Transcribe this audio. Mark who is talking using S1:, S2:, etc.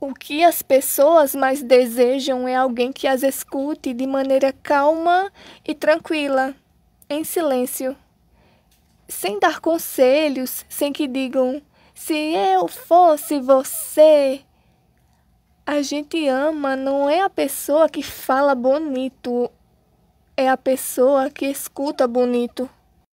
S1: O que as pessoas mais desejam é alguém que as escute de maneira calma e tranquila, em silêncio, sem dar conselhos, sem que digam: se eu fosse você. A gente ama não é a pessoa que fala bonito, é a pessoa que escuta bonito.